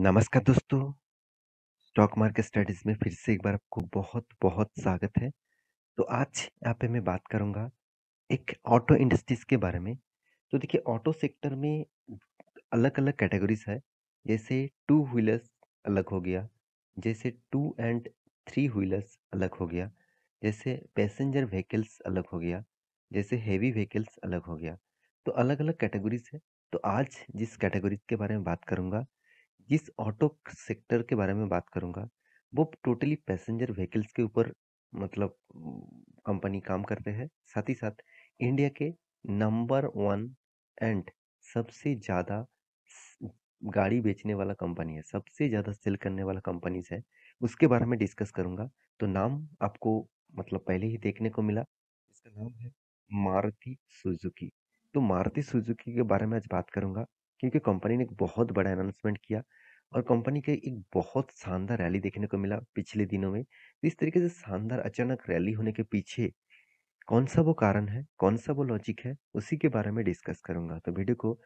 नमस्कार दोस्तों stock market studies में फिर से एक बार आपको बहुत बहुत स्वागत है तो आज यहाँ पे मैं बात करूँगा एक ऑटो इंडस्ट्रीज़ के बारे में तो देखिए ऑटो सेक्टर में अलग अलग कैटेगरीज है जैसे टू व्हीलर्स अलग हो गया जैसे टू एंड थ्री व्हीलर्स अलग हो गया जैसे पैसेंजर व्हीकल्स अलग हो गया जैसे हेवी व्हीकल्स अलग हो गया तो अलग अलग कैटेगरीज है तो आज जिस कैटेगरीज के बारे में बात करूँगा जिस ऑटो सेक्टर के बारे में बात करूँगा वो टोटली पैसेंजर व्हीकल्स के ऊपर मतलब कंपनी काम करते हैं साथ ही साथ इंडिया के नंबर वन एंड सबसे ज़्यादा गाड़ी बेचने वाला कंपनी है सबसे ज़्यादा सेल करने वाला कंपनीज है उसके बारे में डिस्कस करूँगा तो नाम आपको मतलब पहले ही देखने को मिला इसका नाम है मारुति सुजुकी तो मारुति सुजुकी के बारे में आज बात करूँगा क्योंकि कंपनी ने एक बहुत बड़ा अनाउंसमेंट किया और कंपनी का एक बहुत शानदार रैली देखने को मिला पिछले दिनों में तो इस तरीके से शानदार अचानक रैली होने के पीछे कौन सा वो कारण है कौन सा वो लॉजिक है उसी के बारे में डिस्कस करूंगा तो वीडियो को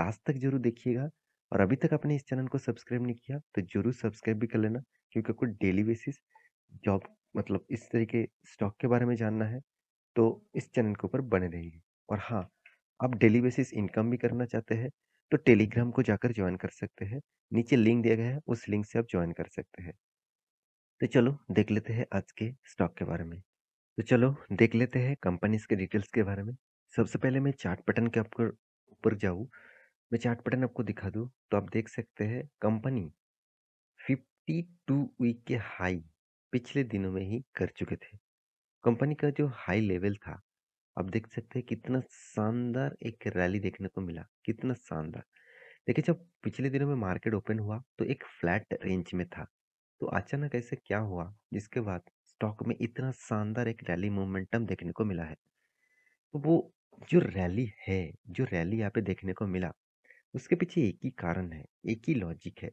लास्ट तक जरूर देखिएगा और अभी तक आपने इस चैनल को सब्सक्राइब नहीं किया तो जरूर सब्सक्राइब भी कर लेना क्योंकि आपको डेली बेसिस जॉब मतलब इस तरीके स्टॉक के बारे में जानना है तो इस चैनल के ऊपर बने रहिए और हाँ आप डेली बेसिस इनकम भी करना चाहते हैं तो टेलीग्राम को जाकर ज्वाइन कर सकते हैं नीचे लिंक दिया गया है उस लिंक से आप ज्वाइन कर सकते हैं तो चलो देख लेते हैं आज के स्टॉक के बारे में तो चलो देख लेते हैं कंपनीज के डिटेल्स के बारे में सबसे पहले मैं चार्ट पैटर्न के आपको ऊपर जाऊँ मैं चार्ट पैटर्न आपको दिखा दूँ तो आप देख सकते हैं कंपनी फिफ्टी टू वीक के हाई पिछले दिनों में ही कर चुके थे कंपनी का जो हाई लेवल था आप देख सकते हैं कितना शानदार एक रैली देखने को मिला कितना शानदार देखिए जब पिछले दिनों में मार्केट ओपन हुआ तो एक फ्लैट रेंज में था तो अचानक ऐसे क्या हुआ जिसके बाद स्टॉक में इतना शानदार एक रैली मोमेंटम देखने को मिला है तो वो जो रैली है जो रैली यहाँ पे देखने को मिला उसके पीछे एक ही कारण है एक ही लॉजिक है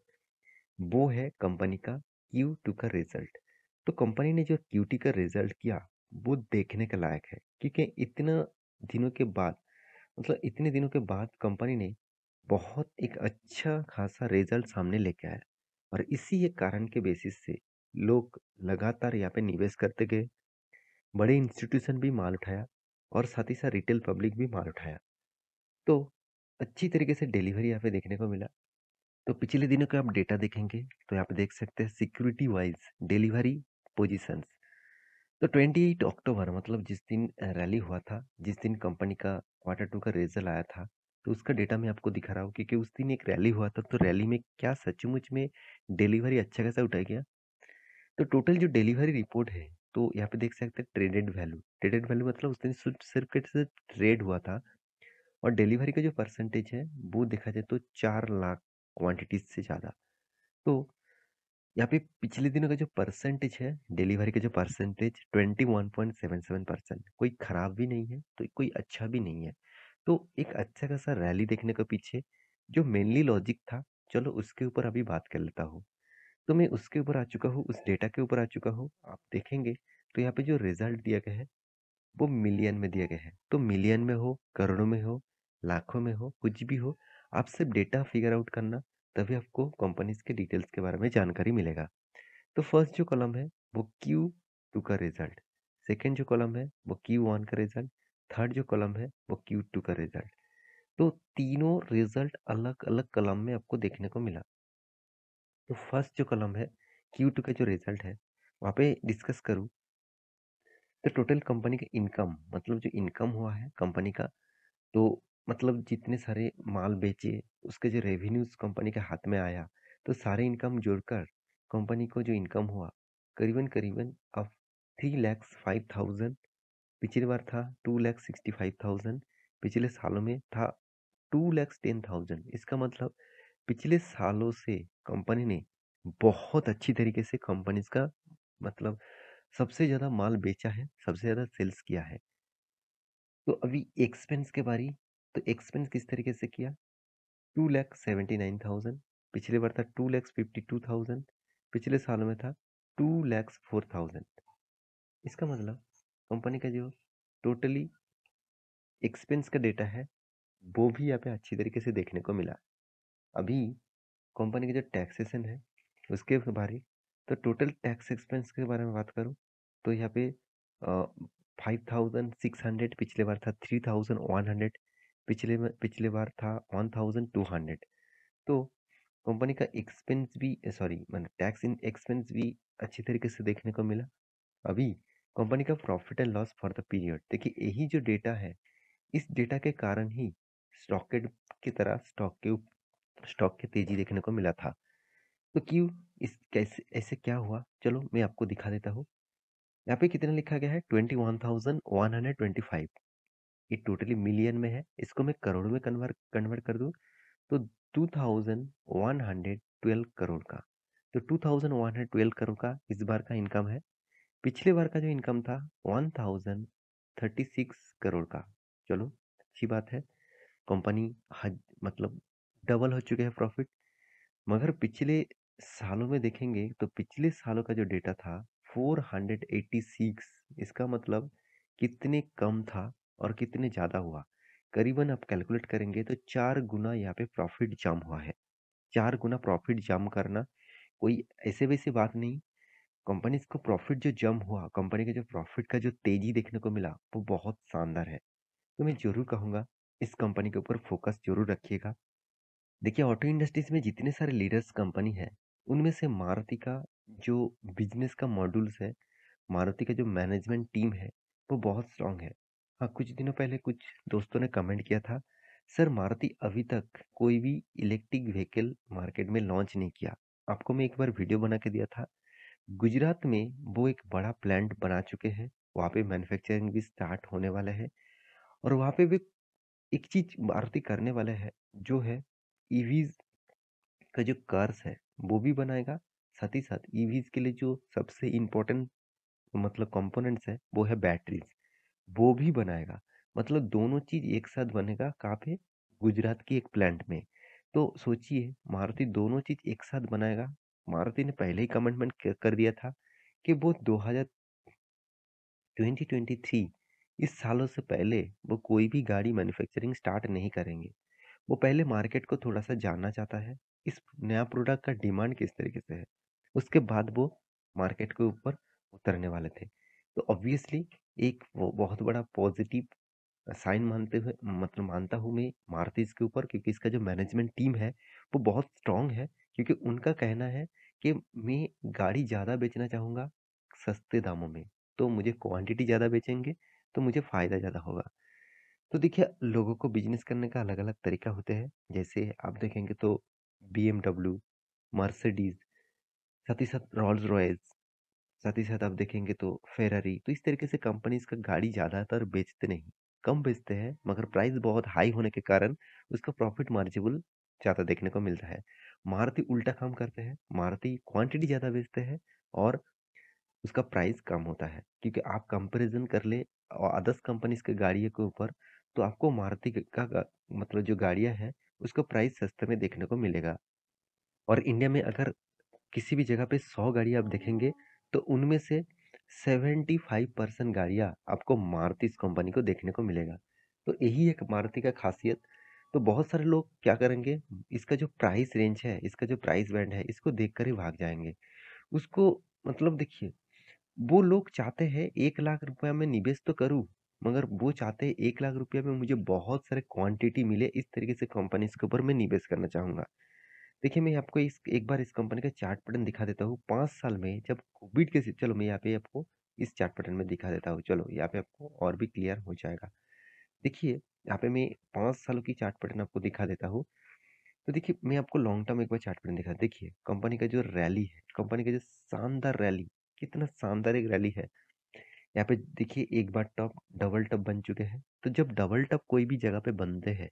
वो है कंपनी का क्यू टू का रिजल्ट तो कंपनी ने जो क्यू टी का रिजल्ट किया वो देखने के लायक है क्योंकि इतना दिनों के बाद मतलब इतने दिनों के बाद कंपनी ने बहुत एक अच्छा खासा रिजल्ट सामने लेके आया और इसी एक कारण के बेसिस से लोग लगातार यहाँ पे निवेश करते गए बड़े इंस्टीट्यूशन भी माल उठाया और साथ ही साथ रिटेल पब्लिक भी माल उठाया तो अच्छी तरीके से डिलीवरी यहाँ पे देखने को मिला तो पिछले दिनों के आप डेटा देखेंगे तो यहाँ पे देख सकते हैं सिक्योरिटी वाइज डिलीवरी पोजीशंस तो ट्वेंटी एट अक्टूबर मतलब जिस दिन रैली हुआ था जिस दिन कंपनी का क्वार्टर टू का रिजल्ट आया था तो उसका डेटा मैं आपको दिखा रहा हूँ क्योंकि उस दिन एक रैली हुआ था तो रैली में क्या सचमुच में डिलीवरी अच्छा खासा उठाया गया तो टोटल जो डिलीवरी रिपोर्ट है तो यहाँ पे देख सकते हैं ट्रेडेड वैल्यू ट्रेडेड वैल्यू मतलब उस दिन सिर्फ सिर्फ ट्रेड हुआ था और डिलीवरी का जो परसेंटेज है वो देखा जाए तो चार लाख क्वांटिटीज से ज़्यादा तो यहाँ पे पिछले दिनों का जो परसेंटेज है डिलीवरी का जो percentage twenty one point seven seven percent कोई ख़राब भी नहीं है तो कोई अच्छा भी नहीं है तो एक अच्छा खासा रैली देखने के पीछे जो मेनली लॉजिक था चलो उसके ऊपर अभी बात कर लेता हूँ तो मैं उसके ऊपर आ चुका हूँ उस डेटा के ऊपर आ चुका हूँ आप देखेंगे तो यहाँ पे जो रिजल्ट दिया गया है वो मिलियन में दिया गया है तो मिलियन में हो करोड़ों में हो लाखों में हो कुछ भी हो आप सिर्फ डेटा फिगर आउट करना तभी आपको कंपनीज के डिटेल्स के बारे में जानकारी मिलेगा तो फर्स्ट जो कॉलम है वो क्यू टू का रिजल्ट सेकेंड जो कॉलम है वो क्यू वन का रिजल्ट थर्ड जो कॉलम है वो क्यू टू का रिजल्ट तो तीनों रिजल्ट अलग अलग कलम में आपको देखने को मिला तो फर्स्ट जो कलम है क्यू टू का जो रिजल्ट है वहाँ पे डिस्कस करूँ तो टोटल कंपनी का इनकम मतलब जो इनकम हुआ है कंपनी का तो मतलब जितने सारे माल बेचे उसके जो रेवेन्यूज कंपनी के हाथ में आया तो सारे इनकम जोड़कर कंपनी को जो इनकम हुआ करीबन करीबन अब थ्री लैक्स फाइव थाउजेंड पिछली बार था two lakhs sixty five thousand पिछले सालों में था टू लैक्स टेन थाउजेंड इसका मतलब पिछले सालों से कंपनी ने बहुत अच्छी तरीके से कंपनीज का मतलब सबसे ज़्यादा माल बेचा है सबसे ज़्यादा सेल्स किया है तो अभी एक्सपेंस के बारी तो एक्सपेंस किस तरीके से किया two lakh seventy nine thousand पिछले बार था two lakhs fifty two thousand पिछले साल में था टू लैक्स फोर थाउजेंड इसका मतलब कंपनी का जो टोटली एक्सपेंस का डेटा है वो भी यहाँ पे अच्छी तरीके से देखने को मिला अभी कंपनी का जो टैक्सेशन है उसके बारे तो टोटल टैक्स एक्सपेंस के बारे में बात करूँ तो यहाँ पे फाइव थाउजेंड सिक्स हंड्रेड पिछले बार था थ्री थाउजेंड वन हंड्रेड पिछले में पिछले बार था वन थाउजेंड टू हंड्रेड तो कंपनी का एक्सपेंस भी सॉरी मतलब टैक्स इन एक्सपेंस भी अच्छी तरीके से देखने को मिला अभी कंपनी का profit and loss for the period देखिए यही जो डेटा है इस डेटा के कारण ही स्टॉकेट की तरह स्टॉक के स्टॉक के तेजी देखने को मिला था तो क्यों इस कैसे ऐसे क्या हुआ चलो मैं आपको दिखा देता हूँ यहाँ पे कितना लिखा गया है twenty one thousand one hundred twenty five ये टोटली मिलियन में है इसको मैं करोड़ में कन्वर्ट कन्वर्ट कर दूँ तो two thousand one hundred twelve crore का तो two thousand one hundred twelve crore का इस बार का इनकम है पिछले बार का जो इनकम था one thousand thirty six crore का चलो अच्छी बात है कंपनी हज मतलब डबल हो चुके हैं प्रॉफिट मगर पिछले सालों में देखेंगे तो पिछले सालों का जो डेटा था फोर हंड्रेड एट्टी सिक्स इसका मतलब कितने कम था और कितने ज़्यादा हुआ करीबन आप कैलकुलेट करेंगे तो चार गुना यहाँ पे प्रॉफिट जाम हुआ है चार गुना प्रॉफिट जाम करना कोई ऐसे वैसे बात नहीं कंपनीज को प्रॉफिट जो जम हुआ कंपनी का जो प्रॉफिट का जो तेज़ी देखने को मिला वो बहुत शानदार है तो मैं ज़रूर कहूँगा इस कंपनी के ऊपर फोकस जरूर रखिएगा देखिए ऑटो इंडस्ट्रीज में जितने सारे लीडर्स कंपनी है उनमें से मारुति का जो बिजनेस का मॉड्यूल्स है मारुति का जो मैनेजमेंट टीम है वो बहुत स्ट्रांग है हाँ कुछ दिनों पहले कुछ दोस्तों ने कमेंट किया था सर मारुति अभी तक कोई भी इलेक्ट्रिक व्हीकल मार्केट में लॉन्च नहीं किया आपको मैं एक बार वीडियो बना के दिया था गुजरात में वो एक बड़ा प्लांट बना चुके हैं वहाँ पे मैन्युफैक्चरिंग भी स्टार्ट होने वाला है और वहाँ पे भी एक चीज मारुति करने वाला है जो है ईवीज e का जो कार्स है वो भी बनाएगा साथ ही साथ ईवीज e के लिए जो सबसे इम्पोर्टेंट मतलब कंपोनेंट्स है वो है बैटरीज वो भी बनाएगा मतलब दोनों चीज़ एक साथ बनेगा कहाँ पे गुजरात की एक प्लांट में तो सोचिए मारुति दोनों चीज़ एक साथ बनाएगा मारुति ने पहले ही कमेंटमेंट कर दिया था कि वो 2023 इस सालों से पहले वो कोई भी गाड़ी मैन्युफैक्चरिंग स्टार्ट नहीं करेंगे वो पहले मार्केट को थोड़ा सा जानना चाहता है इस नया प्रोडक्ट का डिमांड किस तरीके से है उसके बाद वो मार्केट के ऊपर उतरने वाले थे तो ऑब्वियसली एक बहुत बड़ा पॉजिटिव साइन मानते हुए मतलब मानता हूँ मैं मारुति इसके ऊपर क्योंकि इसका जो मैनेजमेंट टीम है वो बहुत स्ट्रांग है क्योंकि उनका कहना है कि मैं गाड़ी ज़्यादा बेचना चाहूँगा सस्ते दामों में तो मुझे क्वांटिटी ज़्यादा बेचेंगे तो मुझे फ़ायदा ज़्यादा होगा तो देखिए लोगों को बिजनेस करने का अलग अलग तरीका होते हैं जैसे आप देखेंगे तो बी एम डब्ल्यू मर्सडीज साथ ही साथ रॉल्स रॉयल्स साथ ही साथ आप देखेंगे तो फेरारी तो इस तरीके से कंपनीज का गाड़ी ज़्यादातर बेचते नहीं कम बेचते हैं मगर प्राइस बहुत हाई होने के कारण उसका प्रॉफिट मार्जिबल ज़्यादा देखने को मिलता है मारुति उल्टा काम करते हैं मारुति क्वांटिटी ज़्यादा बेचते हैं और उसका प्राइस कम होता है क्योंकि आप कंपेरिजन कर ले और अदर्स कंपनीज के गाड़ियों के ऊपर तो आपको मारुति का मतलब जो गाड़ियाँ हैं उसका प्राइस सस्ते में देखने को मिलेगा और इंडिया में अगर किसी भी जगह पे सौ गाड़ी आप देखेंगे तो उनमें से सेवेंटी फाइव परसेंट गाड़ियाँ आपको मारुति इस कंपनी को देखने को मिलेगा तो यही एक मारुति का खासियत तो बहुत सारे लोग क्या करेंगे इसका जो प्राइस रेंज है इसका जो प्राइस बैंड है इसको देख कर ही भाग जाएंगे उसको मतलब देखिए वो लोग चाहते हैं एक लाख रुपया मैं निवेश तो करूँ मगर वो चाहते हैं एक लाख रुपया में मुझे बहुत सारे क्वांटिटी मिले इस तरीके से कंपनीज के ऊपर मैं निवेश करना चाहूँगा देखिए मैं आपको इस एक बार इस कंपनी का चार्ट पैटर्न दिखा देता हूँ पाँच साल में जब कोविड के चलो मैं यहाँ पे आपको इस चार्ट पैटर्न में दिखा देता हूँ चलो यहाँ पे आपको और भी क्लियर हो जाएगा देखिए यहाँ पे मैं पाँच सालों की चार्ट पैटर्न आपको दिखा देता हूँ तो देखिए मैं आपको लॉन्ग टर्म एक बार चार्ट पैटर्न दिखा देखिए कंपनी का जो रैली है कंपनी का जो शानदार रैली कितना शानदार एक रैली है यहाँ पे देखिए एक बार टॉप डबल टॉप बन चुके हैं तो जब डबल टॉप कोई भी जगह पे बनते हैं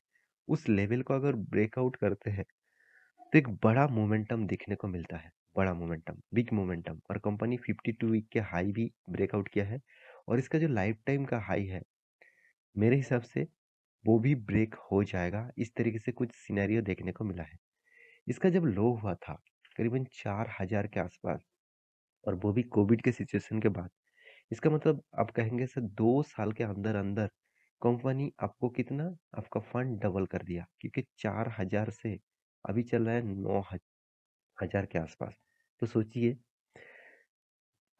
उस लेवल को अगर ब्रेकआउट करते हैं तो एक बड़ा मोमेंटम देखने को मिलता है बड़ा मोमेंटम बिग मोमेंटम और कंपनी 52 वीक के हाई भी ब्रेकआउट किया है और इसका जो लाइफ टाइम का हाई है मेरे हिसाब से वो भी ब्रेक हो जाएगा इस तरीके से कुछ सिनेरियो देखने को मिला है इसका जब लो हुआ था करीबन चार हज़ार के आसपास और वो भी कोविड के सिचुएशन के बाद इसका मतलब आप कहेंगे सर दो साल के अंदर अंदर कंपनी आपको कितना आपका फंड डबल कर दिया क्योंकि चार हज़ार से अभी चल रहा है नौ हजार के आसपास तो सोचिए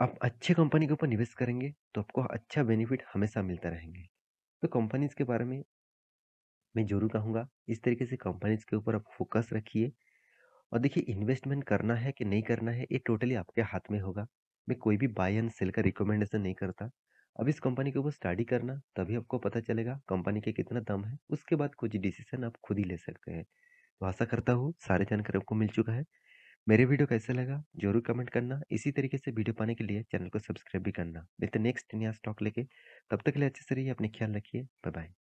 आप अच्छे कंपनी के ऊपर निवेश करेंगे तो आपको अच्छा बेनिफिट हमेशा मिलता रहेंगे तो कंपनीज के बारे में मैं जरूर कहूँगा इस तरीके से कंपनीज के ऊपर आप फोकस रखिए और देखिए इन्वेस्टमेंट करना है कि नहीं करना है ये टोटली आपके हाथ में होगा मैं कोई भी बाय एंड सेल का रिकमेंडेशन नहीं करता अब इस कंपनी के ऊपर स्टडी करना तभी आपको पता चलेगा कंपनी के कितना दम है उसके बाद कुछ डिसीजन आप खुद ही ले सकते हैं तो आशा करता हूँ सारे जानकारी आपको मिल चुका है मेरे वीडियो कैसे लगा जरूर कमेंट करना इसी तरीके से वीडियो पाने के लिए चैनल को सब्सक्राइब भी करना नहीं तो नेक्स्ट नया स्टॉक लेके तब तक के लिए अच्छे से रहिए अपने ख्याल रखिए बाय बाय